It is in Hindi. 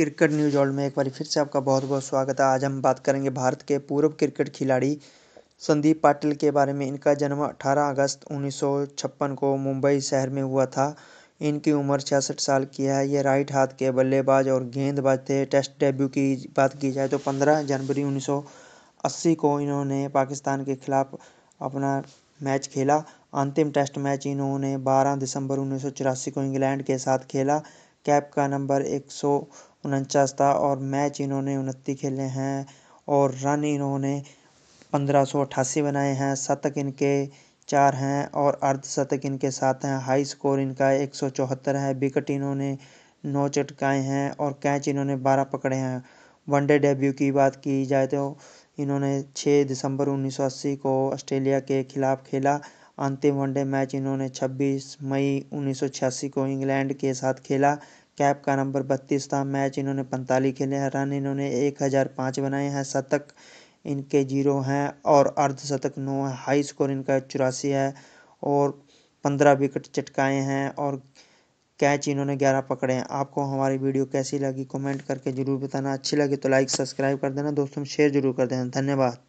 क्रिकेट न्यूज वर्ल्ड में एक बार फिर से आपका बहुत बहुत स्वागत है आज हम बात करेंगे भारत के पूर्व क्रिकेट खिलाड़ी संदीप पाटिल के बारे में इनका जन्म 18 अगस्त उन्नीस को मुंबई शहर में हुआ था इनकी उम्र छियासठ साल की है ये राइट हाथ के बल्लेबाज और गेंदबाज थे टेस्ट डेब्यू की बात की जाए तो 15 जनवरी 1980 को इन्होंने पाकिस्तान के खिलाफ अपना मैच खेला अंतिम टेस्ट मैच इन्होंने 12 दिसंबर उन्नीस को इंग्लैंड के साथ खेला कैप का नंबर एक उनचास था और मैच इन्होंने उनतीस खेले हैं और रन इन्होंने पंद्रह सौ अट्ठासी बनाए हैं शतक इनके चार हैं और अर्धशतक इनके साथ हैं हाई स्कोर इनका एक सौ चौहत्तर है विकेट इन्होंने नौ चटकाए हैं और कैच इन्होंने बारह पकड़े हैं वनडे डेब्यू की बात की जाए तो इन्होंने 6 दिसंबर 1980 को ऑस्ट्रेलिया के खिलाफ खेला अंतिम वनडे मैच इन्होंने 26 मई 1986 को इंग्लैंड के साथ खेला कैप का नंबर बत्तीस था मैच इन्होंने पैंतालीस खेले हैं रन इन्होंने एक हज़ार पाँच बनाए हैं शतक इनके जीरो हैं और अर्धशतक नौ है हाई स्कोर इनका चौरासी है और पंद्रह विकेट चटकाए हैं और कैच इन्होंने ग्यारह पकड़े हैं आपको हमारी वीडियो कैसी लगी कमेंट करके ज़रूर बताना अच्छी लगी तो लाइक सब्सक्राइब कर देना दोस्तों शेयर जरूर कर देना धन्यवाद